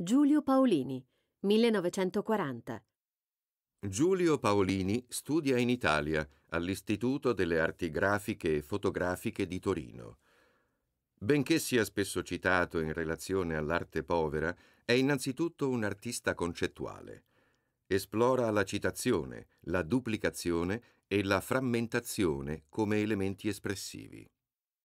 Giulio Paolini, 1940. Giulio Paolini studia in Italia all'Istituto delle Arti Grafiche e Fotografiche di Torino. Benché sia spesso citato in relazione all'arte povera, è innanzitutto un artista concettuale. Esplora la citazione, la duplicazione e la frammentazione come elementi espressivi.